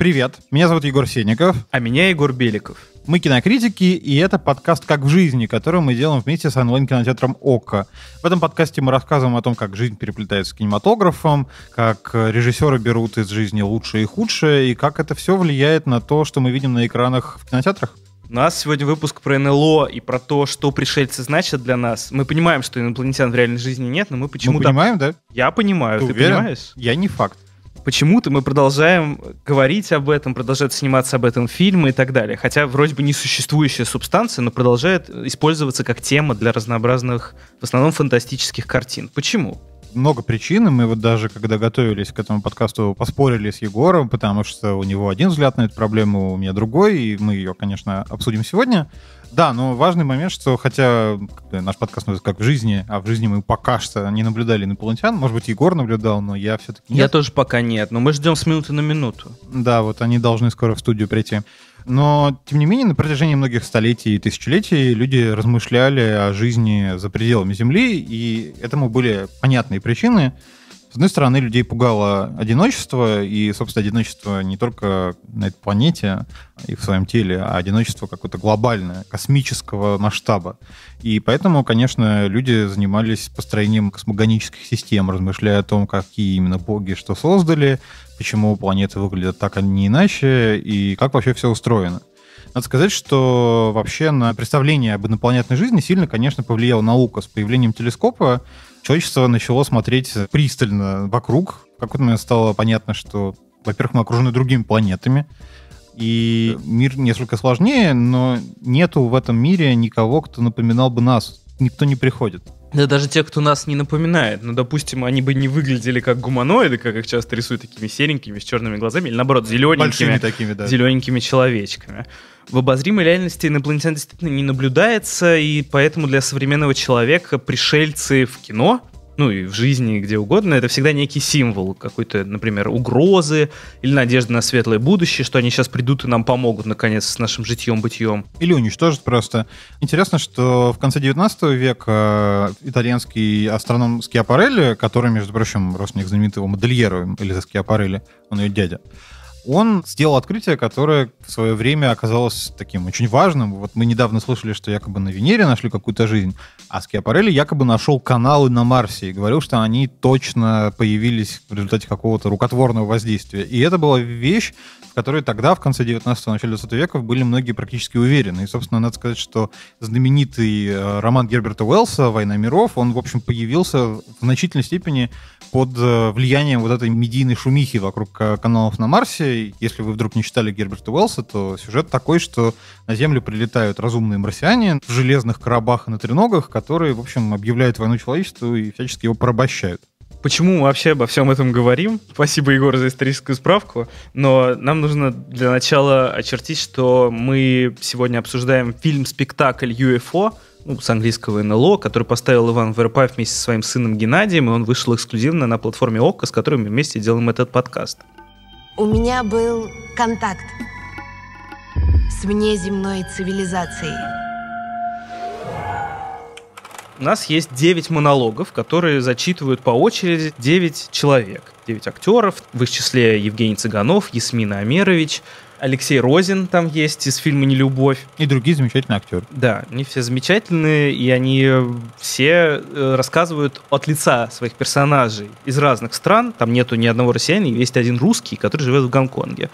Привет, меня зовут Егор Сенников. А меня Егор Беликов. Мы кинокритики, и это подкаст «Как в жизни», который мы делаем вместе с онлайн-кинотеатром «Ока». В этом подкасте мы рассказываем о том, как жизнь переплетается с кинематографом, как режиссеры берут из жизни лучшее и худшее, и как это все влияет на то, что мы видим на экранах в кинотеатрах. У нас сегодня выпуск про НЛО и про то, что пришельцы значат для нас. Мы понимаем, что инопланетян в реальной жизни нет, но мы почему-то... Мы понимаем, да? Я понимаю, ты, ты понимаешь? Я не факт почему-то мы продолжаем говорить об этом, продолжают сниматься об этом фильмы и так далее. Хотя вроде бы несуществующая субстанция, но продолжает использоваться как тема для разнообразных, в основном фантастических картин. Почему? много причин, и мы вот даже, когда готовились к этому подкасту, поспорили с Егором, потому что у него один взгляд на эту проблему, у меня другой, и мы ее, конечно, обсудим сегодня. Да, но важный момент, что хотя э, наш подкаст называется как в жизни, а в жизни мы пока что не наблюдали инопланетян. Может быть, Егор наблюдал, но я все-таки нет. Я тоже пока нет, но мы ждем с минуты на минуту. Да, вот они должны скоро в студию прийти. Но, тем не менее, на протяжении многих столетий и тысячелетий люди размышляли о жизни за пределами Земли, и этому были понятные причины — с одной стороны, людей пугало одиночество, и, собственно, одиночество не только на этой планете и в своем теле, а одиночество какое-то глобальное, космического масштаба. И поэтому, конечно, люди занимались построением космогонических систем, размышляя о том, какие именно боги что создали, почему планеты выглядят так, а не иначе, и как вообще все устроено. Надо сказать, что вообще на представление об инопланетной жизни сильно, конечно, повлияла наука с появлением телескопа, человечество начало смотреть пристально вокруг. как какой-то момент стало понятно, что, во-первых, мы окружены другими планетами, и мир несколько сложнее, но нету в этом мире никого, кто напоминал бы нас. Никто не приходит. Да даже те, кто нас не напоминает. Ну, допустим, они бы не выглядели как гуманоиды, как их часто рисуют такими серенькими, с черными глазами, или наоборот, зелененькими, такими, да. зелененькими человечками. В обозримой реальности инопланетян действительно не наблюдается, и поэтому для современного человека пришельцы в кино — ну и в жизни, где угодно, это всегда некий символ какой-то, например, угрозы или надежды на светлое будущее, что они сейчас придут и нам помогут, наконец, с нашим житьем-бытием. Или уничтожат просто. Интересно, что в конце 19 века э, итальянский астроном Скиапарелли, который, между прочим, родственник знаменитого модельера Элиза Скиапарелли, он ее дядя, он сделал открытие, которое в свое время оказалось таким очень важным. Вот мы недавно слышали, что якобы на Венере нашли какую-то жизнь, а Скиапарелли якобы нашел каналы на Марсе и говорил, что они точно появились в результате какого-то рукотворного воздействия. И это была вещь, в которой тогда, в конце 19-го, начале 20 века, были многие практически уверены. И, собственно, надо сказать, что знаменитый э, роман Герберта Уэллса «Война миров», он, в общем, появился в значительной степени под э, влиянием вот этой медийной шумихи вокруг э, каналов на Марсе. Если вы вдруг не читали Герберта Уэллса, вкратце, то сюжет такой, что на Землю прилетают разумные марсиане в железных коробах и на треногах, которые, в общем, объявляют войну человечеству и всячески его порабощают. Почему мы вообще обо всем этом говорим? Спасибо, Егор, за историческую справку. Но нам нужно для начала очертить, что мы сегодня обсуждаем фильм-спектакль «UFO», ну, с английского НЛО, который поставил Иван Верпай вместе со своим сыном Геннадием, и он вышел эксклюзивно на платформе ОККО, с которой мы вместе делаем этот подкаст. У меня был контакт с внеземной цивилизацией. У нас есть 9 монологов, которые зачитывают по очереди 9 человек. 9 актеров, в их числе Евгений Цыганов, Ясмина Амерович, Алексей Розин там есть из фильма «Нелюбовь». И другие замечательные актеры. Да, они все замечательные, и они все э, рассказывают от лица своих персонажей из разных стран. Там нету ни одного россиянина, есть один русский, который живет в Гонконге.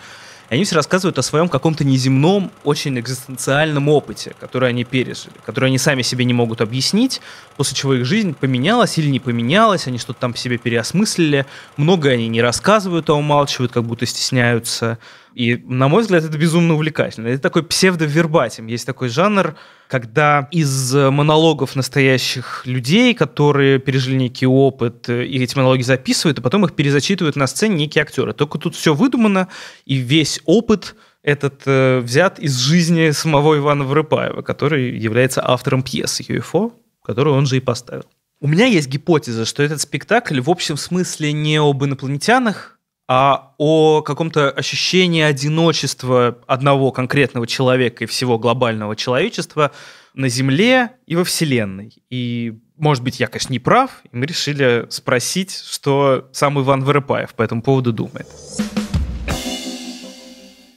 И они все рассказывают о своем каком-то неземном, очень экзистенциальном опыте, который они пережили, который они сами себе не могут объяснить, после чего их жизнь поменялась или не поменялась, они что-то там себе переосмыслили, многое они не рассказывают, а умалчивают, как будто стесняются. И, на мой взгляд, это безумно увлекательно. Это такой псевдовербатим. Есть такой жанр, когда из э, монологов настоящих людей, которые пережили некий опыт, э, и эти монологи записывают, и а потом их перезачитывают на сцене некие актеры. Только тут все выдумано, и весь опыт этот э, взят из жизни самого Ивана Врыпаева, который является автором пьесы «ЮФО», которую он же и поставил. У меня есть гипотеза, что этот спектакль в общем смысле не об инопланетянах, а о каком-то ощущении одиночества одного конкретного человека и всего глобального человечества на Земле и во Вселенной. И, может быть, я, конечно, не прав, и мы решили спросить, что сам Иван Воропаев по этому поводу думает.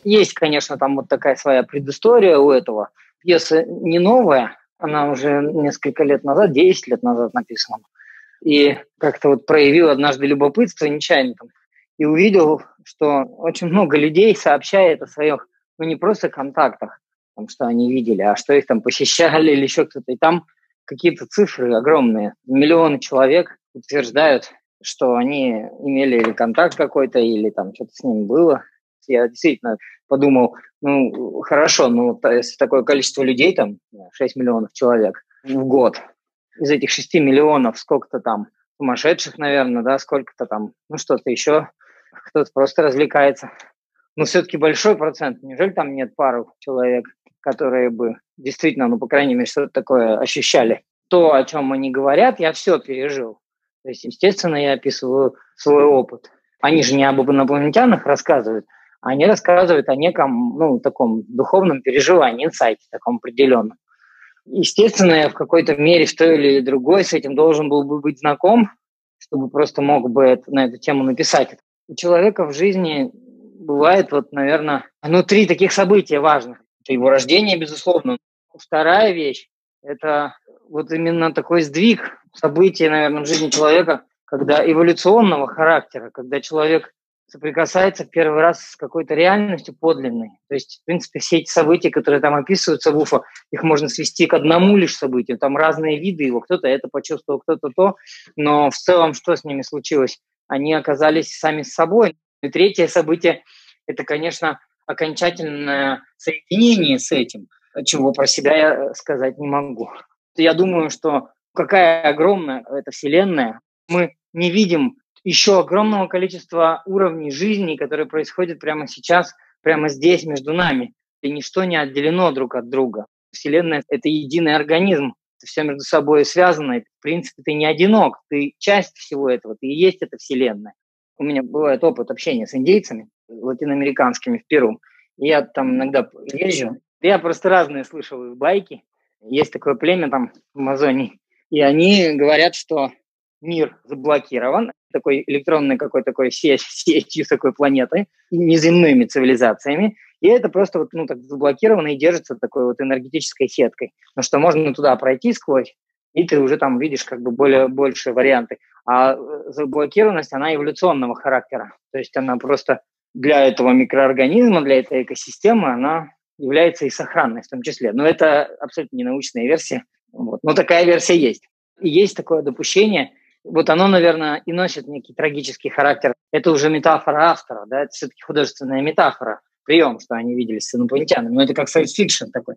Есть, конечно, там вот такая своя предыстория у этого. Пьеса не новая, она уже несколько лет назад, 10 лет назад написана. И как-то вот проявил однажды любопытство, нечаянно там и увидел, что очень много людей сообщает о своих, ну не просто контактах, там, что они видели, а что их там посещали или еще кто-то. И там какие-то цифры огромные. Миллионы человек утверждают, что они имели или контакт какой-то, или там что-то с ним было. Я действительно подумал, ну, хорошо, ну, если такое количество людей, там, 6 миллионов человек в год, из этих 6 миллионов сколько-то там сумасшедших, наверное, да, сколько-то там, ну, что-то еще кто-то просто развлекается. Но все-таки большой процент. Неужели там нет пару человек, которые бы действительно, ну, по крайней мере, что-то такое ощущали? То, о чем они говорят, я все пережил. То есть, естественно, я описываю свой опыт. Они же не об инопланетянах рассказывают, они рассказывают о неком, ну, таком духовном переживании, инсайте таком определенном. Естественно, я в какой-то мере в той или другой с этим должен был бы быть знаком, чтобы просто мог бы это, на эту тему написать у человека в жизни бывает, вот, наверное, ну, три таких события важных. Это его рождение, безусловно. Вторая вещь – это вот именно такой сдвиг событий, наверное, в жизни человека, когда эволюционного характера, когда человек соприкасается в первый раз с какой-то реальностью подлинной. То есть, в принципе, все эти события, которые там описываются в УФО, их можно свести к одному лишь событию. Там разные виды его. Кто-то это почувствовал, кто-то то. Но в целом, что с ними случилось? они оказались сами с собой. И третье событие – это, конечно, окончательное соединение с этим, чего про себя я сказать не могу. Я думаю, что какая огромная эта вселенная, мы не видим еще огромного количества уровней жизни, которые происходят прямо сейчас, прямо здесь между нами. И ничто не отделено друг от друга. Вселенная – это единый организм это все между собой связано, и, в принципе, ты не одинок, ты часть всего этого, ты и есть эта вселенная. У меня бывает опыт общения с индейцами, латиноамериканскими в Перу, и я там иногда езжу, я просто разные слышал их байки, есть такое племя там в Амазонии, и они говорят, что мир заблокирован такой электронной какой-то такой сеть, сетью такой планеты, неземными цивилизациями, и это просто вот, ну, так заблокировано и держится такой вот энергетической сеткой. но ну, что можно туда пройти сквозь, и ты уже там видишь как бы более, большие варианты. А э, заблокированность, она эволюционного характера. То есть она просто для этого микроорганизма, для этой экосистемы, она является и сохранной в том числе. Но это абсолютно не научная версия. Вот. Но такая версия есть. И есть такое допущение, вот оно, наверное, и носит некий трагический характер. Это уже метафора автора, да, это все-таки художественная метафора прием, что они виделись с инопланетянами. Но ну, это как сайт-фикшн такой.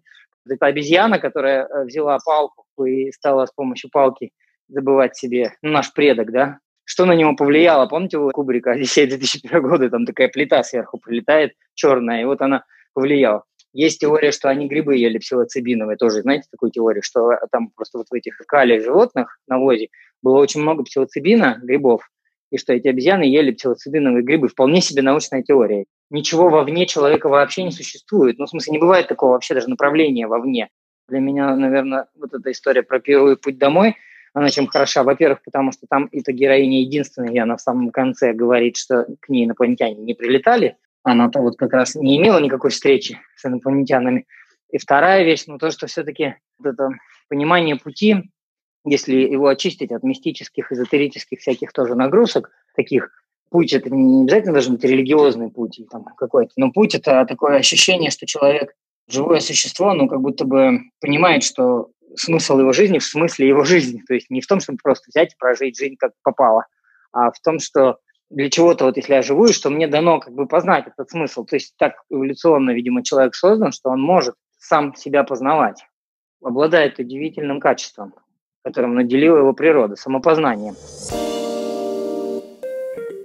Это обезьяна, которая э, взяла палку и стала с помощью палки забывать себе ну, наш предок, да? Что на него повлияло? Помните у Кубрика «Одиссея 2001 года» там такая плита сверху прилетает, черная, и вот она повлияла. Есть теория, что они грибы ели псилоцибиновые тоже. Знаете такую теорию, что э, там просто вот в этих калиях животных, навозе, было очень много псилоцибина, грибов, и что эти обезьяны ели псилоцибиновые грибы. Вполне себе научная теория. Ничего вовне человека вообще не существует. Ну, в смысле, не бывает такого вообще даже направления вовне. Для меня, наверное, вот эта история про первый путь домой, она чем хороша? Во-первых, потому что там эта героиня единственная, и она в самом конце говорит, что к ней инопланетяне не прилетали. Она-то вот как раз не имела никакой встречи с инопланетянами. И вторая вещь, ну то, что все-таки вот это понимание пути если его очистить от мистических, эзотерических всяких тоже нагрузок, таких путь, это не обязательно должен быть религиозный путь или там какой-то, но путь – это такое ощущение, что человек – живое существо, но как будто бы понимает, что смысл его жизни в смысле его жизни. То есть не в том, чтобы просто взять и прожить жизнь как попало, а в том, что для чего-то, вот если я живу, что мне дано как бы познать этот смысл. То есть так эволюционно, видимо, человек создан, что он может сам себя познавать. Обладает удивительным качеством которым наделила его природа, самопознанием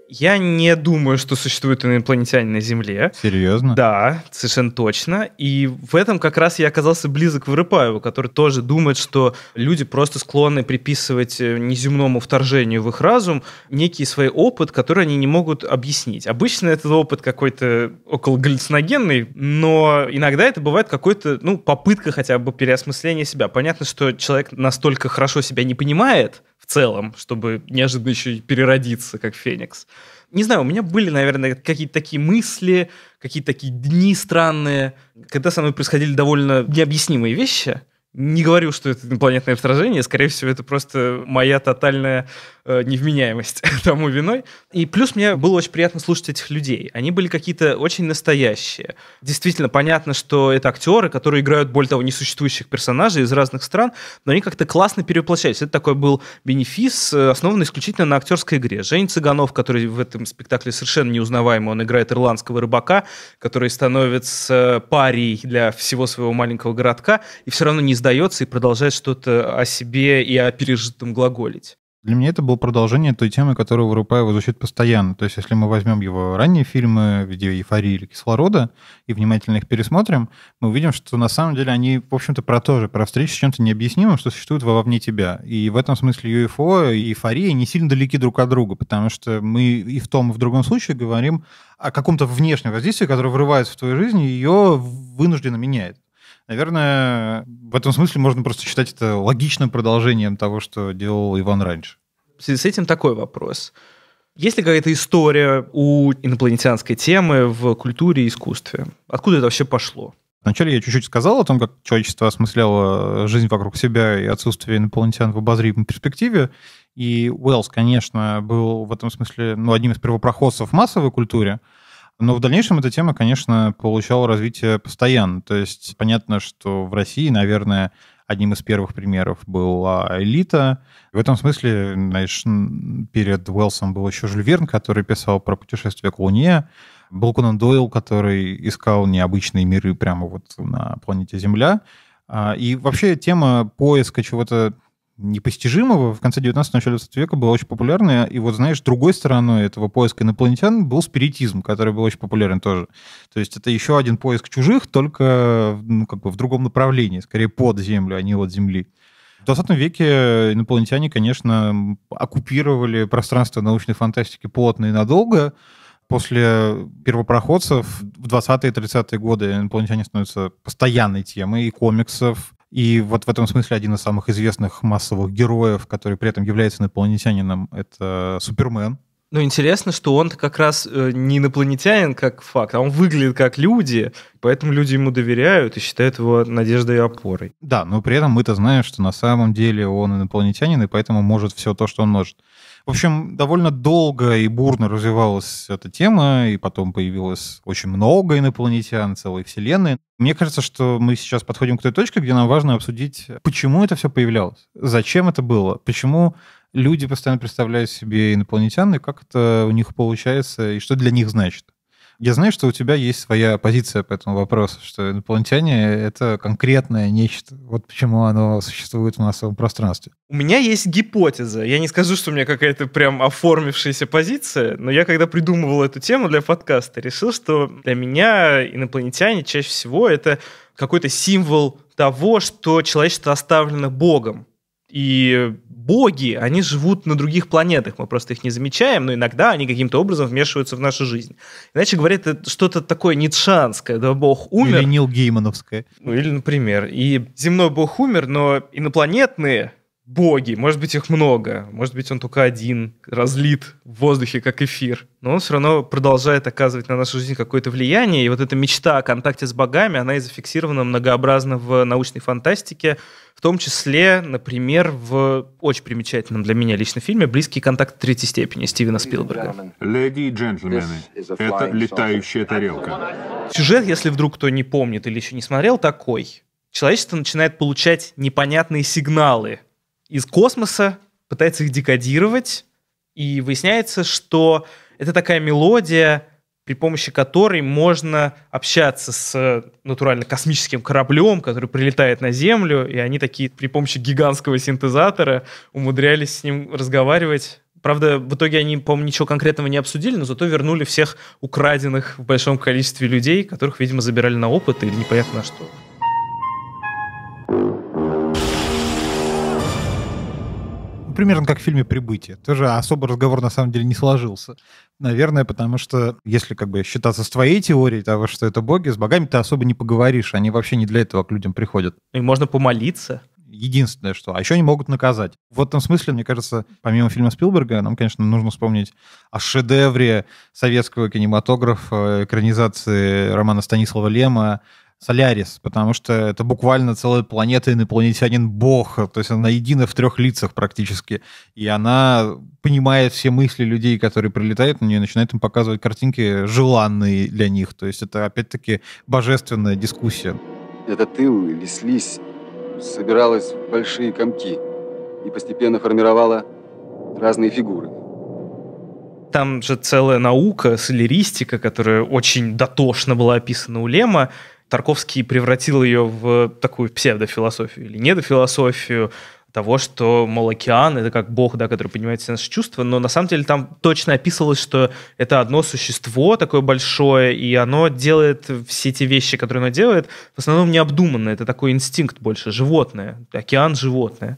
я не думаю, что существуют инопланетяне на Земле. Серьезно? Да, совершенно точно. И в этом как раз я оказался близок к Вырыпаеву, который тоже думает, что люди просто склонны приписывать э, неземному вторжению в их разум некий свой опыт, который они не могут объяснить. Обычно этот опыт какой-то около галлюциногенный, но иногда это бывает какой-то, ну, попытка хотя бы переосмысления себя. Понятно, что человек настолько хорошо себя не понимает, в целом, чтобы неожиданно еще и переродиться, как Феникс. Не знаю, у меня были, наверное, какие-то такие мысли, какие-то такие дни странные, когда со мной происходили довольно необъяснимые вещи – не говорю, что это инопланетное отражение, скорее всего, это просто моя тотальная э, невменяемость тому виной. И плюс мне было очень приятно слушать этих людей. Они были какие-то очень настоящие. Действительно, понятно, что это актеры, которые играют, более того, несуществующих персонажей из разных стран, но они как-то классно перевоплощались. Это такой был бенефис, э, основанный исключительно на актерской игре. Жень Цыганов, который в этом спектакле совершенно неузнаваемый, он играет ирландского рыбака, который становится э, парией для всего своего маленького городка и все равно не издает сдается и продолжает что-то о себе и о пережитом глаголить. Для меня это было продолжение той темы, которую Вырупаева звучит постоянно. То есть, если мы возьмем его ранние фильмы в виде эйфории или кислорода и внимательно их пересмотрим, мы увидим, что на самом деле они, в общем-то, про то же, про встречу с чем-то необъяснимым, что существует вовне тебя. И в этом смысле UFO и эйфория не сильно далеки друг от друга, потому что мы и в том, и в другом случае говорим о каком-то внешнем воздействии, которое врывается в твою жизнь и ее вынужденно меняет. Наверное, в этом смысле можно просто считать это логичным продолжением того, что делал Иван раньше. В связи с этим такой вопрос. Есть ли какая-то история у инопланетянской темы в культуре и искусстве? Откуда это вообще пошло? Вначале я чуть-чуть сказал о том, как человечество осмысляло жизнь вокруг себя и отсутствие инопланетян в обозримой перспективе. И Уэллс, конечно, был в этом смысле ну, одним из первопроходцев в массовой культуре. Но в дальнейшем эта тема, конечно, получала развитие постоянно. То есть понятно, что в России, наверное, одним из первых примеров была «Элита». В этом смысле, знаешь, перед Уэллсом был еще Жюль Верн, который писал про путешествие к Луне. Был Конан Дойл, который искал необычные миры прямо вот на планете Земля. А, и вообще тема поиска чего-то непостижимого в конце 19 начале 20 века была очень популярная. И вот, знаешь, другой стороной этого поиска инопланетян был спиритизм, который был очень популярен тоже. То есть это еще один поиск чужих, только ну, как бы в другом направлении, скорее под землю, а не от земли. В 20 веке инопланетяне, конечно, оккупировали пространство научной фантастики плотно и надолго. После первопроходцев в 20-е и 30-е годы инопланетяне становятся постоянной темой и комиксов, и вот в этом смысле один из самых известных массовых героев, который при этом является инопланетянином, это Супермен. Ну, интересно, что он как раз э, не инопланетянин как факт, а он выглядит как люди, поэтому люди ему доверяют и считают его надеждой и опорой. Да, но при этом мы-то знаем, что на самом деле он инопланетянин, и поэтому может все то, что он может. В общем, довольно долго и бурно развивалась эта тема, и потом появилось очень много инопланетян, целой вселенной. Мне кажется, что мы сейчас подходим к той точке, где нам важно обсудить, почему это все появлялось, зачем это было, почему люди постоянно представляют себе инопланетян, и как это у них получается, и что для них значит. Я знаю, что у тебя есть своя позиция по этому вопросу, что инопланетяне — это конкретное нечто. Вот почему оно существует в массовом пространстве. У меня есть гипотеза. Я не скажу, что у меня какая-то прям оформившаяся позиция, но я, когда придумывал эту тему для подкаста, решил, что для меня инопланетяне чаще всего — это какой-то символ того, что человечество оставлено Богом и боги, они живут на других планетах, мы просто их не замечаем, но иногда они каким-то образом вмешиваются в нашу жизнь. Иначе говоря, это что-то такое нитшанское, да бог умер. Или Нил Геймановское. Ну или, например, и земной бог умер, но инопланетные боги, может быть, их много, может быть, он только один, разлит в воздухе, как эфир, но он все равно продолжает оказывать на нашу жизнь какое-то влияние, и вот эта мечта о контакте с богами, она и зафиксирована многообразно в научной фантастике, в том числе, например, в очень примечательном для меня лично фильме «Близкий контакт третьей степени» Стивена Спилберга. Леди и джентльмены, это летающая тарелка. Сюжет, если вдруг кто не помнит или еще не смотрел, такой. Человечество начинает получать непонятные сигналы из космоса, пытается их декодировать, и выясняется, что это такая мелодия, при помощи которой можно общаться с э, натурально космическим кораблем, который прилетает на Землю, и они такие при помощи гигантского синтезатора умудрялись с ним разговаривать. Правда, в итоге они, по-моему, ничего конкретного не обсудили, но зато вернули всех украденных в большом количестве людей, которых, видимо, забирали на опыт или непонятно на что. примерно как в фильме «Прибытие». Тоже особо разговор на самом деле не сложился. Наверное, потому что, если как бы считаться с твоей теорией того, что это боги, с богами ты особо не поговоришь. Они вообще не для этого к людям приходят. И можно помолиться единственное, что. А еще они могут наказать. В этом смысле, мне кажется, помимо фильма Спилберга, нам, конечно, нужно вспомнить о шедевре советского кинематографа, экранизации романа Станислава Лема Солярис, потому что это буквально целая планета инопланетянин бог, то есть она едина в трех лицах практически, и она понимает все мысли людей, которые прилетают на нее, начинает им показывать картинки желанные для них, то есть это опять-таки божественная дискуссия. Это тыл или слизь собиралась в большие комки и постепенно формировала разные фигуры. Там же целая наука, солеристика, которая очень дотошно была описана у Лема, Тарковский превратил ее в такую псевдофилософию или недофилософию того, что, мол, океан — это как бог, да, который понимает все наши чувства, но на самом деле там точно описывалось, что это одно существо такое большое, и оно делает все те вещи, которые оно делает, в основном необдуманно, это такой инстинкт больше, животное, океан — животное.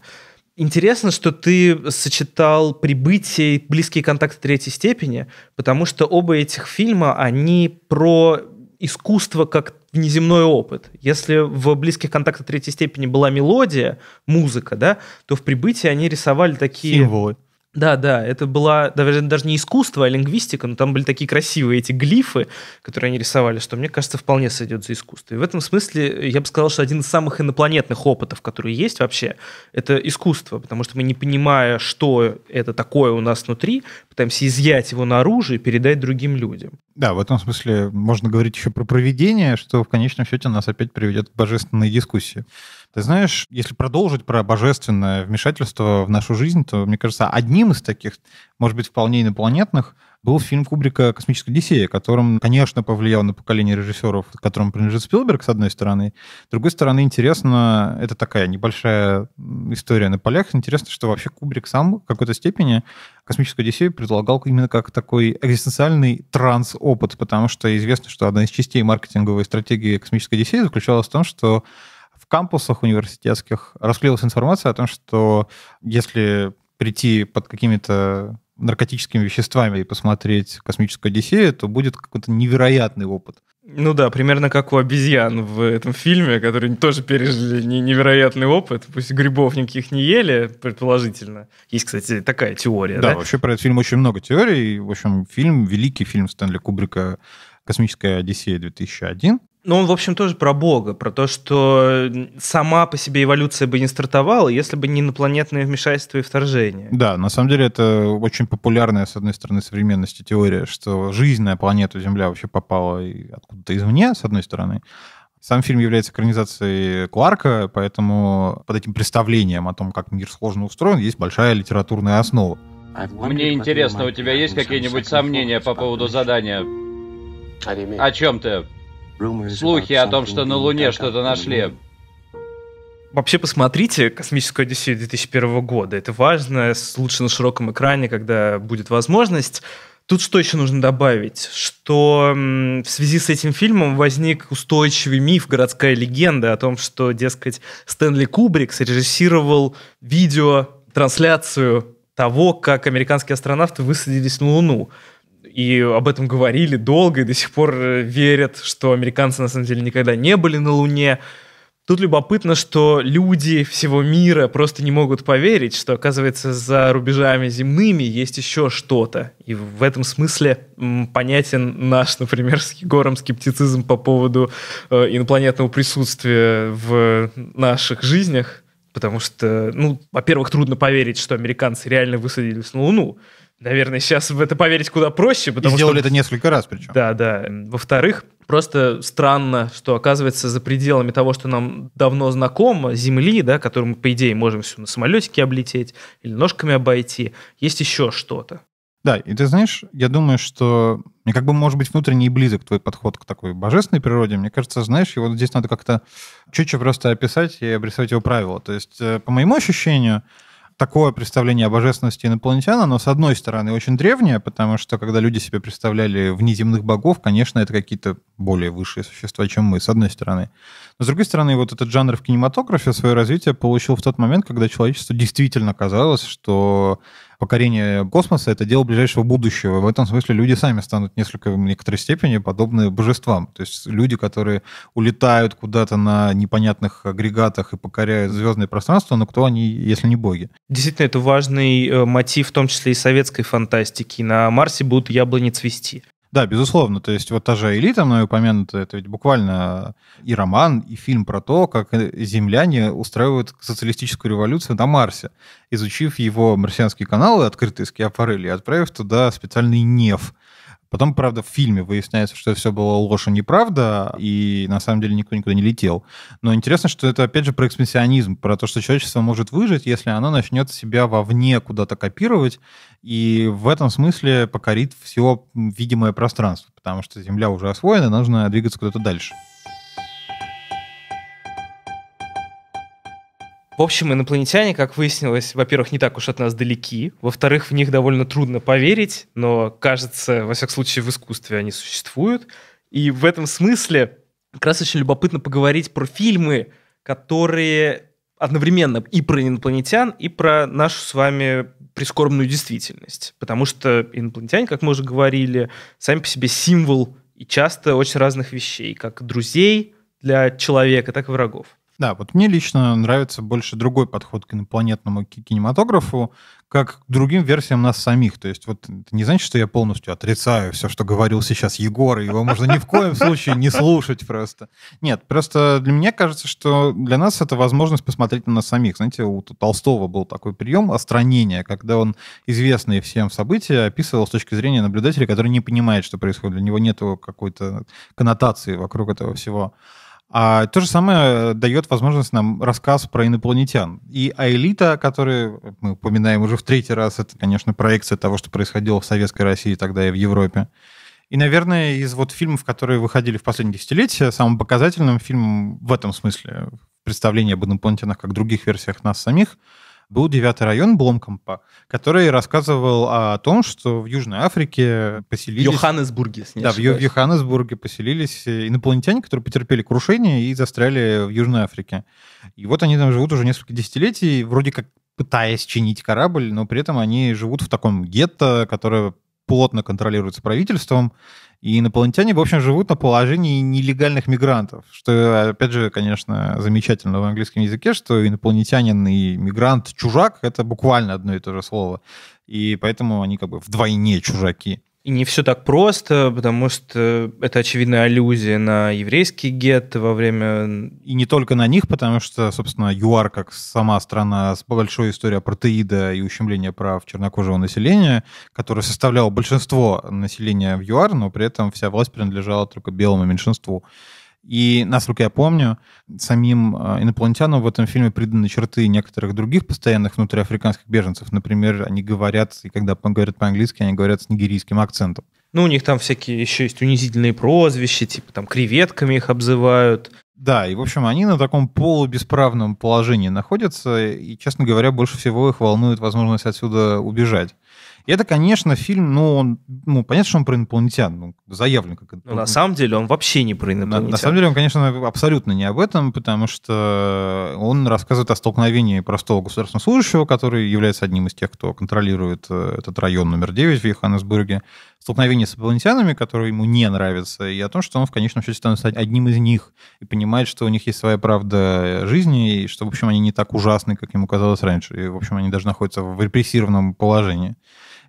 Интересно, что ты сочетал прибытие и близкие контакты третьей степени, потому что оба этих фильма, они про искусство как внеземной опыт. Если в близких контактах третьей степени была мелодия, музыка, да, то в прибытии они рисовали такие... Символы. Да, да, это была даже, даже не искусство, а лингвистика, но там были такие красивые эти глифы, которые они рисовали, что, мне кажется, вполне сойдет за искусство. И в этом смысле я бы сказал, что один из самых инопланетных опытов, которые есть вообще, это искусство, потому что мы, не понимая, что это такое у нас внутри, пытаемся изъять его наружу и передать другим людям. Да, в этом смысле можно говорить еще про проведение, что в конечном счете нас опять приведет к божественной дискуссии. Ты знаешь, если продолжить про божественное вмешательство в нашу жизнь, то, мне кажется, одним из таких, может быть, вполне инопланетных, был фильм Кубрика «Космическая Одиссея», которым, конечно, повлиял на поколение режиссеров, которому принадлежит Спилберг, с одной стороны. С другой стороны, интересно, это такая небольшая история на полях. Интересно, что вообще Кубрик сам в какой-то степени «Космическую Одиссею» предлагал именно как такой экзистенциальный транс-опыт, потому что известно, что одна из частей маркетинговой стратегии «Космической Одиссеи» заключалась в том, что кампусах университетских расклеилась информация о том, что если прийти под какими-то наркотическими веществами и посмотреть «Космическую Одиссею», то будет какой-то невероятный опыт. Ну да, примерно как у обезьян в этом фильме, которые тоже пережили невероятный опыт, пусть грибов никаких не ели, предположительно. Есть, кстати, такая теория, да? Да, вообще про этот фильм очень много теорий. В общем, фильм, великий фильм Стэнли Кубрика «Космическая Одиссея 2001», ну, он, в общем, тоже про Бога, про то, что сама по себе эволюция бы не стартовала, если бы не инопланетное вмешательство и вторжение. Да, на самом деле это очень популярная, с одной стороны, современности теория, что жизнь на планету Земля вообще попала откуда-то извне, с одной стороны. Сам фильм является экранизацией Кларка, поэтому под этим представлением о том, как мир сложно устроен, есть большая литературная основа. Мне интересно, у тебя есть какие-нибудь сомнения по поводу задания? О чем ты? Слухи о том, что на Луне что-то нашли. Вообще посмотрите «Космическую Одиссею» 2001 года. Это важно, лучше на широком экране, когда будет возможность. Тут что еще нужно добавить? Что в связи с этим фильмом возник устойчивый миф, городская легенда о том, что, дескать, Стэнли Кубрик срежиссировал видео, трансляцию того, как американские астронавты высадились на Луну и об этом говорили долго, и до сих пор э, верят, что американцы на самом деле никогда не были на Луне. Тут любопытно, что люди всего мира просто не могут поверить, что, оказывается, за рубежами земными есть еще что-то. И в этом смысле понятен наш, например, с Егором скептицизм по поводу э, инопланетного присутствия в наших жизнях. Потому что, ну, во-первых, трудно поверить, что американцы реально высадились на Луну. Наверное, сейчас в это поверить куда проще, потому и сделали что... это несколько раз причем. Да, да. Во-вторых, просто странно, что оказывается за пределами того, что нам давно знакомо, Земли, да, которую мы, по идее, можем все на самолетике облететь или ножками обойти, есть еще что-то. Да, и ты знаешь, я думаю, что мне как бы, может быть, внутренне и близок твой подход к такой божественной природе. Мне кажется, знаешь, его здесь надо как-то чуть-чуть просто описать и обрисовать его правила. То есть, э, по моему ощущению, такое представление о божественности инопланетян, оно, с одной стороны, очень древнее, потому что, когда люди себе представляли внеземных богов, конечно, это какие-то более высшие существа, чем мы, с одной стороны. Но, с другой стороны, вот этот жанр в кинематографе свое развитие получил в тот момент, когда человечество действительно казалось, что покорение космоса — это дело ближайшего будущего. В этом смысле люди сами станут несколько, в некоторой степени подобны божествам. То есть люди, которые улетают куда-то на непонятных агрегатах и покоряют звездное пространство, но кто они, если не боги? Действительно, это важный э, мотив, в том числе и советской фантастики. На Марсе будут яблони цвести. Да, безусловно. То есть вот та же «Элита» мной упомянутая, это ведь буквально и роман, и фильм про то, как э, земляне устраивают социалистическую революцию на Марсе, изучив его марсианские каналы, открытые скиапарели, и отправив туда специальный неф, Потом, правда, в фильме выясняется, что все было ложь и неправда, и на самом деле никто никуда не летел. Но интересно, что это, опять же, про экспансионизм, про то, что человечество может выжить, если оно начнет себя вовне куда-то копировать, и в этом смысле покорит все видимое пространство, потому что Земля уже освоена, нужно двигаться куда-то дальше. В общем, инопланетяне, как выяснилось, во-первых, не так уж от нас далеки, во-вторых, в них довольно трудно поверить, но, кажется, во всяком случае, в искусстве они существуют. И в этом смысле как раз очень любопытно поговорить про фильмы, которые одновременно и про инопланетян, и про нашу с вами прискорбную действительность. Потому что инопланетяне, как мы уже говорили, сами по себе символ и часто очень разных вещей, как друзей для человека, так и врагов. Да, вот мне лично нравится больше другой подход к инопланетному кинематографу, как к другим версиям нас самих. То есть вот это не значит, что я полностью отрицаю все, что говорил сейчас Егор, и его можно ни в коем случае не слушать просто. Нет, просто для меня кажется, что для нас это возможность посмотреть на нас самих. Знаете, у Толстого был такой прием остранения, когда он известные всем события описывал с точки зрения наблюдателя, который не понимает, что происходит. Для него нет какой-то коннотации вокруг этого всего. А то же самое э, дает возможность нам рассказ про инопланетян. И «Аэлита», который мы упоминаем уже в третий раз, это, конечно, проекция того, что происходило в Советской России тогда и в Европе. И, наверное, из вот фильмов, которые выходили в последние десятилетия, самым показательным фильмом в этом смысле представление об инопланетянах как других версиях нас самих – был девятый район Бломкомпа, который рассказывал о том, что в Южной Африке поселились... Йоханнесбурге, Да, ошибаюсь. в Йоханнесбурге поселились э, инопланетяне, которые потерпели крушение и застряли в Южной Африке. И вот они там живут уже несколько десятилетий, вроде как пытаясь чинить корабль, но при этом они живут в таком гетто, которое плотно контролируется правительством, и инопланетяне, в общем, живут на положении нелегальных мигрантов, что, опять же, конечно, замечательно в английском языке, что инопланетянин и мигрант-чужак — это буквально одно и то же слово, и поэтому они как бы вдвойне чужаки. И не все так просто, потому что это очевидная аллюзия на еврейский гетто во время... И не только на них, потому что, собственно, ЮАР, как сама страна с большой историей протеида и ущемления прав чернокожего населения, которое составляло большинство населения в ЮАР, но при этом вся власть принадлежала только белому меньшинству. И, насколько я помню, самим э, инопланетянам в этом фильме приданы черты некоторых других постоянных внутриафриканских беженцев. Например, они говорят, и когда говорят по-английски, они говорят с нигерийским акцентом. Ну, у них там всякие еще есть унизительные прозвища, типа там креветками их обзывают. Да, и, в общем, они на таком полубесправном положении находятся, и, честно говоря, больше всего их волнует возможность отсюда убежать. И это, конечно, фильм, ну, он, ну, понятно, что он про инопланетян, ну, заявлен как это. Ну, на самом деле он вообще не про инопланетян. На, на самом деле он, конечно, абсолютно не об этом, потому что он рассказывает о столкновении простого государственного служащего, который является одним из тех, кто контролирует э, этот район номер 9 в Йоханнесбурге, столкновение с инопланетянами, которые ему не нравятся, и о том, что он в конечном счете становится одним из них и понимает, что у них есть своя правда жизни, и что, в общем, они не так ужасны, как ему казалось раньше. И, в общем, они даже находятся в репрессированном положении.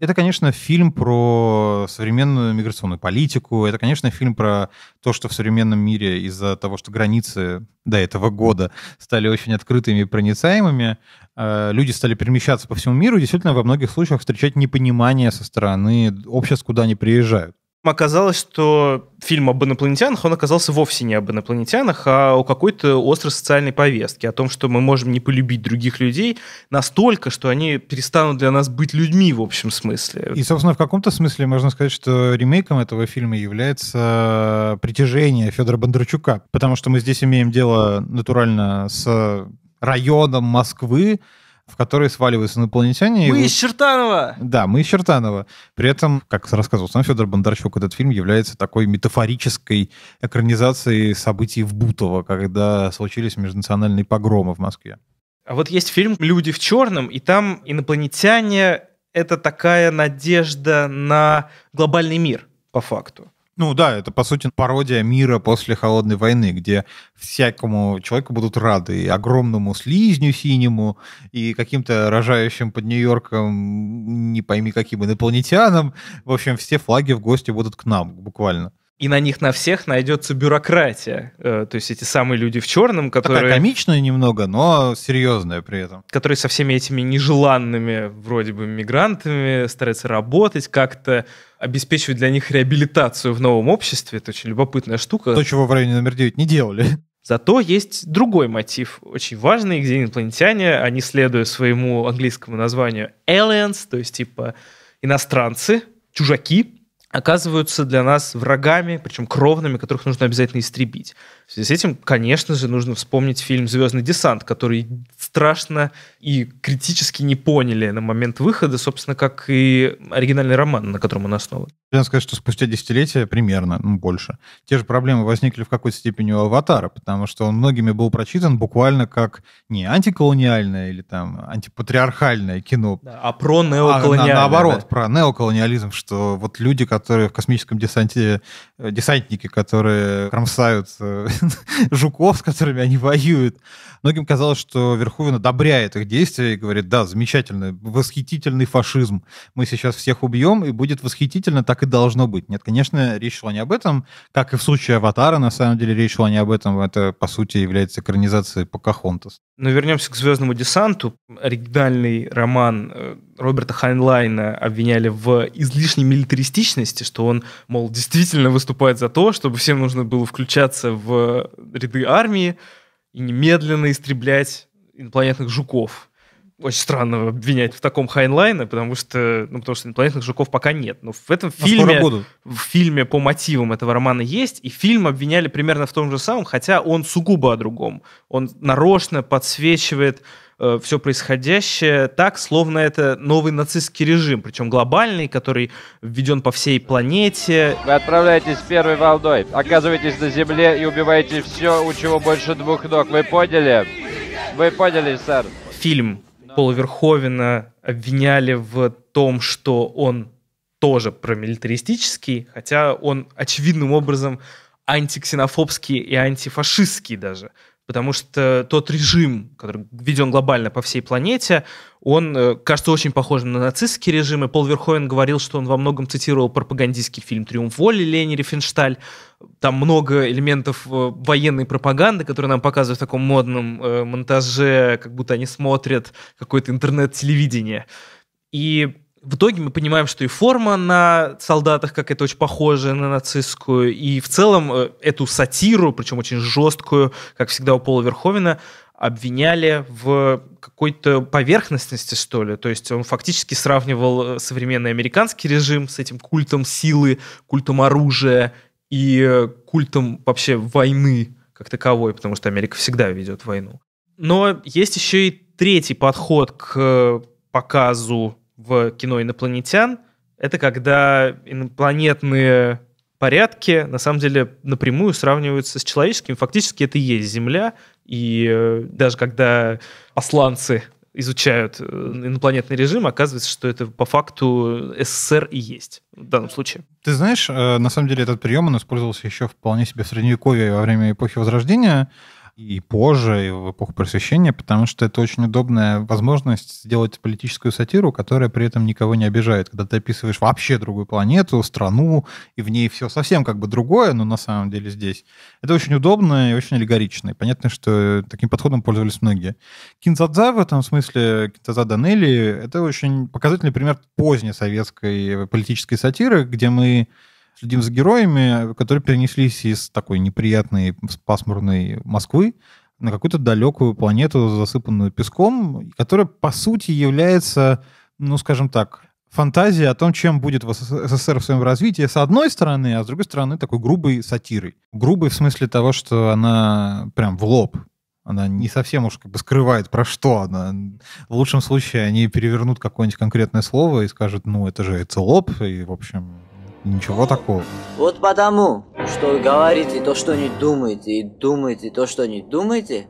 Это, конечно, фильм про современную миграционную политику. Это, конечно, фильм про то, что в современном мире из-за того, что границы до этого года стали очень открытыми и проницаемыми, э, люди стали перемещаться по всему миру, И действительно, во многих случаях встречать непонимание со стороны обществ, куда они приезжают. Оказалось, что фильм об инопланетянах, он оказался вовсе не об инопланетянах, а о какой-то острой социальной повестке, о том, что мы можем не полюбить других людей настолько, что они перестанут для нас быть людьми в общем смысле. И, собственно, в каком-то смысле можно сказать, что ремейком этого фильма является э, притяжение Федора Бондарчука, потому что мы здесь имеем дело натурально с районом Москвы, в которые сваливаются инопланетяне. Мы и... из Чертанова! Да, мы из Чертанова. При этом, как рассказывал сам Федор Бондарчук, этот фильм является такой метафорической экранизацией событий в Бутово, когда случились межнациональные погромы в Москве. А вот есть фильм «Люди в черном», и там инопланетяне — это такая надежда на глобальный мир, по факту. Ну да, это по сути пародия мира после холодной войны, где всякому человеку будут рады и огромному слизню синему, и каким-то рожающим под Нью-Йорком не пойми каким инопланетянам. В общем, все флаги в гости будут к нам буквально и на них на всех найдется бюрократия. Э, то есть эти самые люди в черном, которые... Такая комичная немного, но серьезная при этом. Которые со всеми этими нежеланными вроде бы мигрантами стараются работать, как-то обеспечивать для них реабилитацию в новом обществе. Это очень любопытная штука. То, чего в районе номер 9 не делали. Зато есть другой мотив, очень важный, где инопланетяне, они, следуя своему английскому названию aliens, то есть типа иностранцы, чужаки, оказываются для нас врагами, причем кровными, которых нужно обязательно истребить. В связи с этим, конечно же, нужно вспомнить фильм «Звездный десант», который страшно и критически не поняли на момент выхода, собственно, как и оригинальный роман, на котором он основан. Я сказать, что спустя десятилетия примерно, ну, больше, те же проблемы возникли в какой-то степени у «Аватара», потому что он многими был прочитан буквально как не антиколониальное или там антипатриархальное кино, да, а про неоколониальное. А, на, наоборот, да. про неоколониализм, что вот люди, которые в космическом десанте, э, десантники, которые кромсают э, жуков, с которыми они воюют. Многим казалось, что Верховен одобряет их действия и говорит, да, замечательно, восхитительный фашизм. Мы сейчас всех убьем, и будет восхитительно, так и должно быть. Нет, конечно, речь шла не об этом. Как и в случае «Аватара», на самом деле, речь шла не об этом. Это, по сути, является экранизацией «Покахонтас». Но вернемся к «Звездному десанту». Оригинальный роман э, Роберта Хайнлайна обвиняли в излишней милитаристичности, что он, мол, действительно выступает за то, чтобы всем нужно было включаться в ряды армии и немедленно истреблять инопланетных жуков очень странно обвинять в таком хайнлайне, потому что, ну, потому что инопланетных жуков пока нет. Но ну, в этом а фильме, в фильме по мотивам этого романа есть, и фильм обвиняли примерно в том же самом, хотя он сугубо о другом. Он нарочно подсвечивает э, все происходящее так, словно это новый нацистский режим, причем глобальный, который введен по всей планете. Вы отправляетесь первой волной, оказываетесь на Земле и убиваете все, у чего больше двух ног. Вы поняли? Вы поняли, сэр? Фильм Пола Верховина обвиняли в том, что он тоже промилитаристический, хотя он очевидным образом антиксенофобский и антифашистский даже потому что тот режим, который введен глобально по всей планете, он э, кажется очень похожим на нацистский режим, и Пол Верховен говорил, что он во многом цитировал пропагандистский фильм «Триумф воли» Лени Рифеншталь. Там много элементов э, военной пропаганды, которые нам показывают в таком модном э, монтаже, как будто они смотрят какое-то интернет-телевидение. И в итоге мы понимаем, что и форма на солдатах какая-то очень похожая на нацистскую, и в целом э, эту сатиру, причем очень жесткую, как всегда у Пола Верховина, обвиняли в какой-то поверхностности, что ли. То есть он фактически сравнивал э, современный американский режим с этим культом силы, культом оружия и э, культом вообще войны как таковой, потому что Америка всегда ведет войну. Но есть еще и третий подход к показу в кино инопланетян, это когда инопланетные порядки на самом деле напрямую сравниваются с человеческими Фактически это и есть Земля, и э, даже когда посланцы изучают э, инопланетный режим, оказывается, что это по факту СССР и есть в данном случае. Ты знаешь, э, на самом деле этот прием он использовался еще вполне себе в Средневековье во время эпохи Возрождения, и позже, и в эпоху просвещения, потому что это очень удобная возможность сделать политическую сатиру, которая при этом никого не обижает. Когда ты описываешь вообще другую планету, страну, и в ней все совсем как бы другое, но на самом деле здесь. Это очень удобно и очень аллегорично. И понятно, что таким подходом пользовались многие. Кинзадза в этом смысле, Кинзадза Данели, это очень показательный пример поздней советской политической сатиры, где мы Следим за героями, которые перенеслись из такой неприятной пасмурной Москвы на какую-то далекую планету, засыпанную песком, которая, по сути, является, ну, скажем так, фантазия о том, чем будет в СССР в своем развитии, с одной стороны, а с другой стороны, такой грубой сатирой. Грубой в смысле того, что она прям в лоб. Она не совсем уж как бы скрывает, про что она. В лучшем случае они перевернут какое-нибудь конкретное слово и скажут, ну, это же это лоб, и, в общем, Ничего такого. Вот потому, что вы говорите то, что не думаете, и думаете то, что не думаете,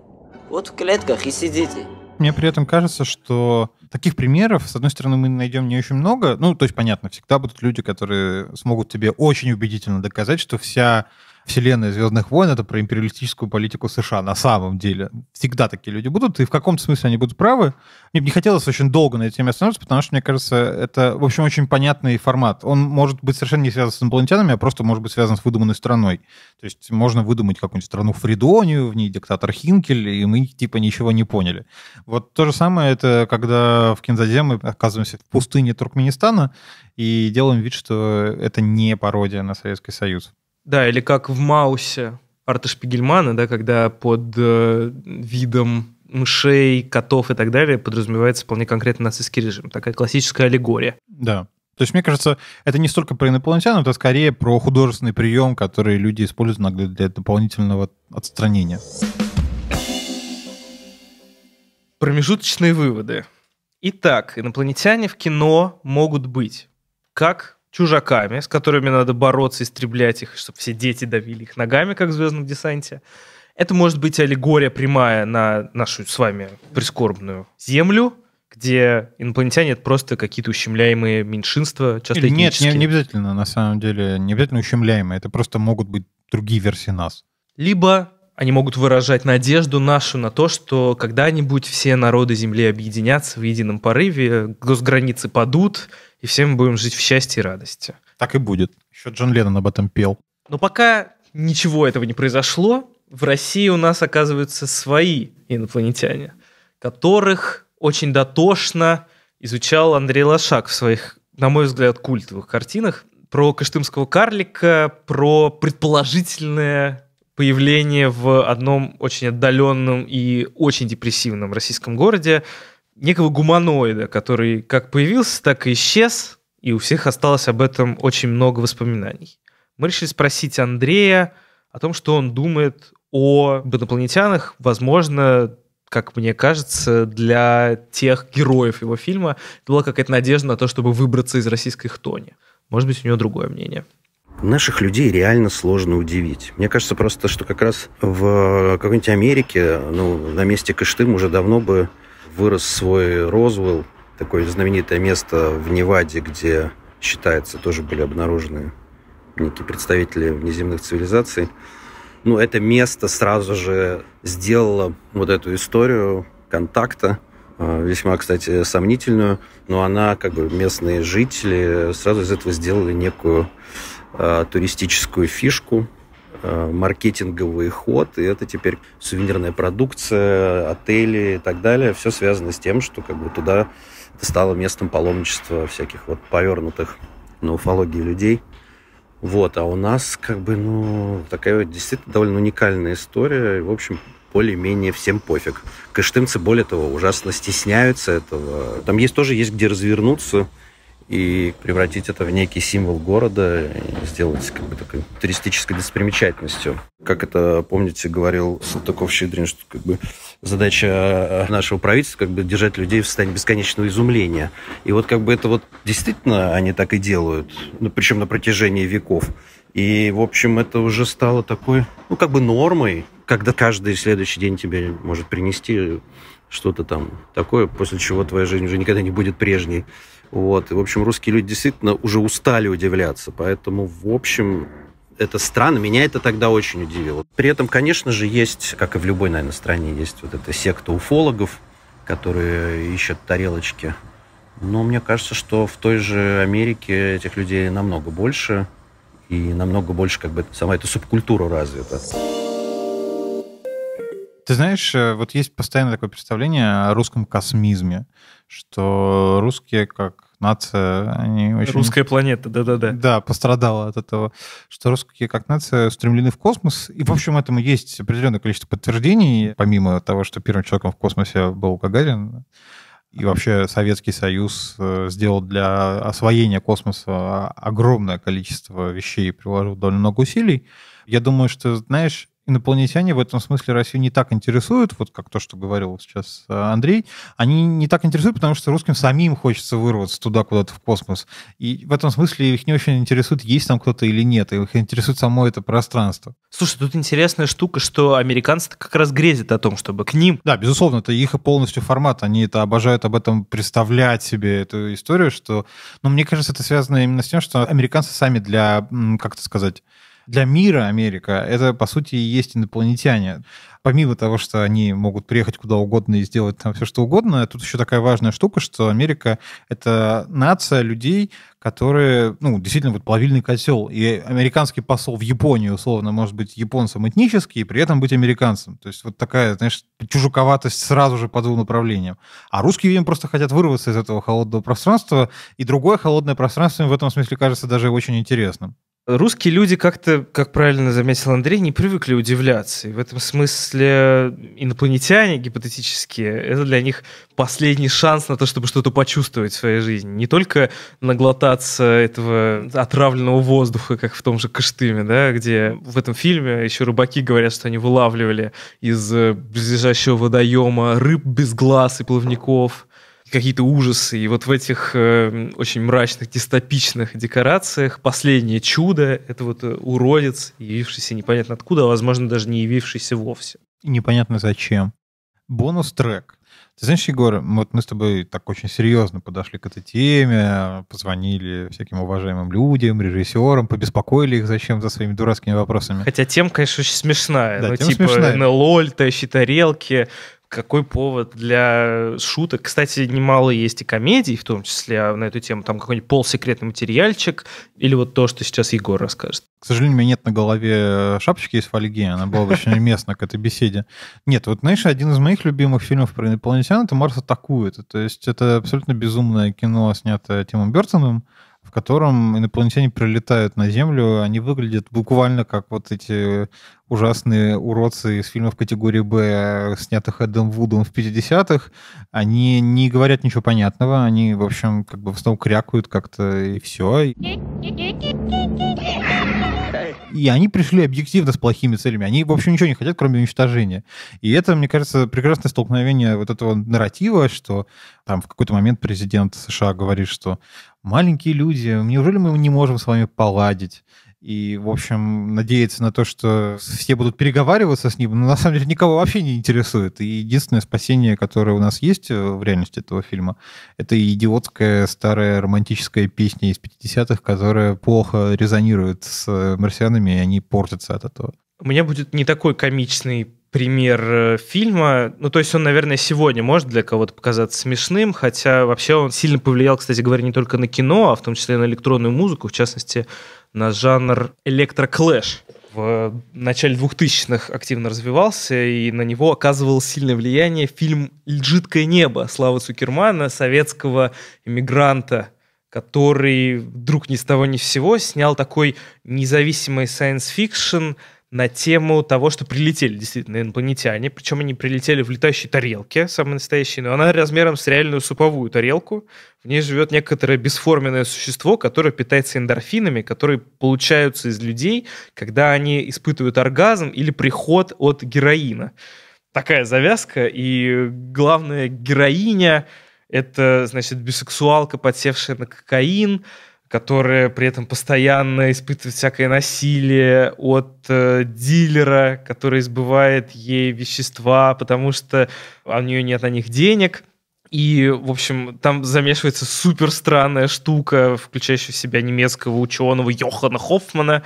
вот в клетках и сидите. Мне при этом кажется, что таких примеров, с одной стороны, мы найдем не очень много. Ну, то есть, понятно, всегда будут люди, которые смогут тебе очень убедительно доказать, что вся вселенной Звездных войн это про империалистическую политику США на самом деле. Всегда такие люди будут, и в каком-то смысле они будут правы. Мне бы не хотелось очень долго на этой теме остановиться, потому что, мне кажется, это, в общем, очень понятный формат. Он может быть совершенно не связан с инопланетянами, а просто может быть связан с выдуманной страной. То есть можно выдумать какую-нибудь страну Фридонию, в ней диктатор Хинкель, и мы типа ничего не поняли. Вот то же самое это, когда в Кинзаде мы оказываемся в пустыне Туркменистана и делаем вид, что это не пародия на Советский Союз. Да, или как в Маусе Арта Шпигельмана, да, когда под э, видом мышей, котов и так далее подразумевается вполне конкретно нацистский режим. Такая классическая аллегория. Да. То есть, мне кажется, это не столько про инопланетян, это скорее про художественный прием, который люди используют иногда для дополнительного отстранения. Промежуточные выводы. Итак, инопланетяне в кино могут быть как чужаками, с которыми надо бороться, истреблять их, чтобы все дети давили их ногами, как в «Звездном десанте». Это может быть аллегория прямая на нашу с вами прискорбную землю, где инопланетяне это просто какие-то ущемляемые меньшинства, часто Или Нет, не, не обязательно, на самом деле, не обязательно ущемляемые. Это просто могут быть другие версии нас. Либо они могут выражать надежду нашу на то, что когда-нибудь все народы Земли объединятся в едином порыве, госграницы падут, и все мы будем жить в счастье и радости. Так и будет. Еще Джон Леннон об этом пел. Но пока ничего этого не произошло, в России у нас оказываются свои инопланетяне, которых очень дотошно изучал Андрей Лошак в своих, на мой взгляд, культовых картинах про каштымского карлика, про предположительное появление в одном очень отдаленном и очень депрессивном российском городе некого гуманоида, который как появился, так и исчез, и у всех осталось об этом очень много воспоминаний. Мы решили спросить Андрея о том, что он думает о инопланетянах, возможно, как мне кажется, для тех героев его фильма это была какая-то надежда на то, чтобы выбраться из российской хтони. Может быть, у него другое мнение. Наших людей реально сложно удивить. Мне кажется просто, что как раз в какой-нибудь Америке, ну, на месте Кыштым уже давно бы вырос свой Розвелл, такое знаменитое место в Неваде, где, считается, тоже были обнаружены некие представители внеземных цивилизаций. Ну, это место сразу же сделало вот эту историю контакта, э, весьма, кстати, сомнительную, но она, как бы, местные жители сразу из этого сделали некую Э, туристическую фишку, э, маркетинговый ход, и это теперь сувенирная продукция, отели и так далее. Все связано с тем, что как бы туда это стало местом паломничества всяких вот повернутых на уфологии людей. Вот, а у нас как бы, ну, такая вот действительно довольно уникальная история. И, в общем, более-менее всем пофиг. Кыштымцы, более того, ужасно стесняются этого. Там есть тоже есть где развернуться, и превратить это в некий символ города, сделать как бы такой туристической достопримечательностью. Как это, помните, говорил Салтыков-Щедрин, что как бы задача нашего правительства как бы держать людей в состоянии бесконечного изумления. И вот как бы это вот действительно они так и делают, ну, причем на протяжении веков. И, в общем, это уже стало такой, ну, как бы нормой, когда каждый следующий день тебе может принести что-то там такое, после чего твоя жизнь уже никогда не будет прежней. Вот. И, в общем, русские люди действительно уже устали удивляться. Поэтому, в общем, это странно. Меня это тогда очень удивило. При этом, конечно же, есть, как и в любой, наверное, стране, есть вот эта секта уфологов, которые ищут тарелочки. Но мне кажется, что в той же Америке этих людей намного больше. И намного больше как бы сама эта субкультура развита. Ты знаешь, э, вот есть постоянно такое представление о русском космизме, что русские как нация, они очень... Русская планета, да-да-да. Да, пострадала от этого, что русские как нация устремлены в космос. И, в общем, этому есть определенное количество подтверждений, помимо того, что первым человеком в космосе был Гагарин, и вообще Советский Союз э, сделал для освоения космоса огромное количество вещей и приложил довольно много усилий. Я думаю, что, знаешь, инопланетяне в этом смысле Россию не так интересуют, вот как то, что говорил сейчас э, Андрей, они не так интересуют, потому что русским самим хочется вырваться туда, куда-то в космос. И в этом смысле их не очень интересует, есть там кто-то или нет, их интересует само это пространство. Слушай, тут интересная штука, что американцы как раз грезят о том, чтобы к ним... Да, безусловно, это их полностью формат, они это обожают об этом представлять себе, эту историю, что... Но ну, мне кажется, это связано именно с тем, что американцы сами для, как это сказать, для мира Америка это, по сути, и есть инопланетяне. Помимо того, что они могут приехать куда угодно и сделать там все, что угодно, тут еще такая важная штука, что Америка — это нация людей, которые, ну, действительно, вот плавильный котел. И американский посол в Японии, условно, может быть японцем этнически и при этом быть американцем. То есть вот такая, знаешь, чужаковатость сразу же по двум направлениям. А русские, видимо, просто хотят вырваться из этого холодного пространства, и другое холодное пространство им в этом смысле кажется даже очень интересным русские люди как-то, как правильно заметил Андрей, не привыкли удивляться. И в этом смысле инопланетяне гипотетические – это для них последний шанс на то, чтобы что-то почувствовать в своей жизни. Не только наглотаться этого отравленного воздуха, как в том же Кыштыме, да, где в этом фильме еще рыбаки говорят, что они вылавливали из близлежащего водоема рыб без глаз и плавников какие-то ужасы. И вот в этих э, очень мрачных, дистопичных декорациях последнее чудо — это вот э, уродец, явившийся непонятно откуда, а, возможно, даже не явившийся вовсе. непонятно зачем. Бонус-трек. Ты знаешь, Егор, вот мы с тобой так очень серьезно подошли к этой теме, позвонили всяким уважаемым людям, режиссерам, побеспокоили их зачем за своими дурацкими вопросами. Хотя тема, конечно, очень смешная. Да, ну, тема типа смешная. НЛО, летающие тарелки, какой повод для шуток. Кстати, немало есть и комедий, в том числе а, на эту тему. Там какой-нибудь полсекретный материальчик или вот то, что сейчас Егор расскажет. К сожалению, у меня нет на голове э, шапочки из фольги, она была очень уместна к этой беседе. Нет, вот знаешь, один из моих любимых фильмов про инопланетян — это «Марс атакует». То есть это абсолютно безумное кино, снятое Тимом Бертоном, в котором инопланетяне прилетают на Землю, они выглядят буквально как вот эти ужасные уродцы из фильмов категории «Б», снятых Эдом Вудом в 50-х. Они не говорят ничего понятного, они, в общем, как бы в основном крякают как-то, и все. И они пришли объективно с плохими целями. Они, вообще ничего не хотят, кроме уничтожения. И это, мне кажется, прекрасное столкновение вот этого нарратива, что там в какой-то момент президент США говорит, что маленькие люди, неужели мы не можем с вами поладить? И, в общем, надеяться на то, что все будут переговариваться с ним, но ну, на самом деле никого вообще не интересует. И единственное спасение, которое у нас есть э, в реальности этого фильма, это идиотская старая романтическая песня из 50-х, которая плохо резонирует с э, марсианами, и они портятся от этого. У меня будет не такой комичный пример э, фильма. Ну, то есть он, наверное, сегодня может для кого-то показаться смешным, хотя вообще он сильно повлиял, кстати говоря, не только на кино, а в том числе и на электронную музыку. В частности, на жанр электроклэш. В начале 2000-х активно развивался, и на него оказывал сильное влияние фильм "Жидкое небо» Славы Цукермана, советского иммигранта, который вдруг ни с того ни с сего снял такой независимый science-fiction – на тему того, что прилетели действительно инопланетяне, причем они прилетели в летающей тарелке, самой настоящей, но она размером с реальную суповую тарелку. В ней живет некоторое бесформенное существо, которое питается эндорфинами, которые получаются из людей, когда они испытывают оргазм или приход от героина. Такая завязка, и главная героиня — это, значит, бисексуалка, подсевшая на кокаин — которая при этом постоянно испытывает всякое насилие от э, дилера, который избывает ей вещества, потому что а у нее нет на них денег. И, в общем, там замешивается супер странная штука, включающая в себя немецкого ученого Йохана Хоффмана.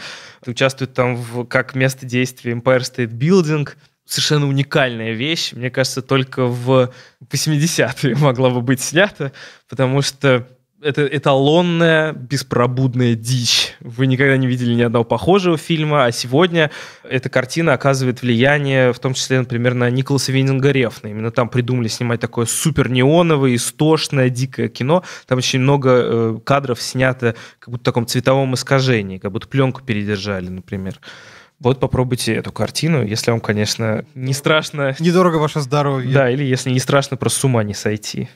Участвует там в, как место действия Empire State Building. Совершенно уникальная вещь. Мне кажется, только в 80-е могла бы быть снята, потому что это эталонная, беспробудная дичь. Вы никогда не видели ни одного похожего фильма, а сегодня эта картина оказывает влияние, в том числе, например, на Николаса Виннинга Рефна. Именно там придумали снимать такое супер неоновое, истошное, дикое кино. Там очень много э, кадров снято как будто в таком цветовом искажении, как будто пленку передержали, например. Вот попробуйте эту картину, если вам, конечно, не страшно... Недорого ваше здоровье. Да, или если не страшно, просто с ума не сойти.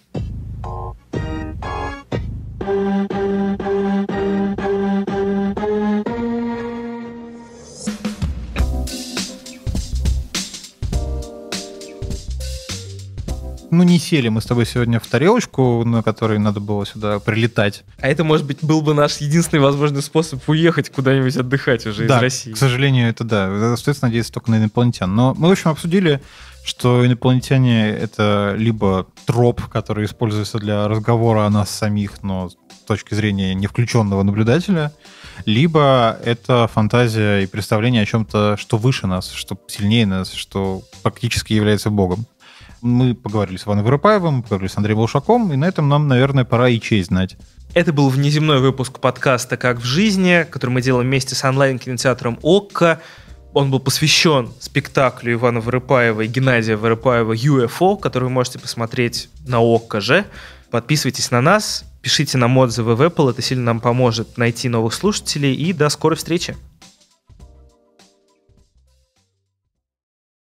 сели мы с тобой сегодня в тарелочку, на которой надо было сюда прилетать. А это, может быть, был бы наш единственный возможный способ уехать куда-нибудь отдыхать уже да, из России. к сожалению, это да. Остается надеяться только на инопланетян. Но мы, в общем, обсудили что инопланетяне — это либо троп, который используется для разговора о нас самих, но с точки зрения не включенного наблюдателя, либо это фантазия и представление о чем-то, что выше нас, что сильнее нас, что практически является Богом. Мы поговорили с Иваном Воропаевым, поговорили с Андреем Волшаком, и на этом нам, наверное, пора и честь знать. Это был внеземной выпуск подкаста «Как в жизни», который мы делаем вместе с онлайн-кинотеатром «Окко». Он был посвящен спектаклю Ивана Воропаева и Геннадия Воропаева «UFO», который вы можете посмотреть на «Окко» же. Подписывайтесь на нас, пишите нам отзывы в Apple, это сильно нам поможет найти новых слушателей, и до скорой встречи!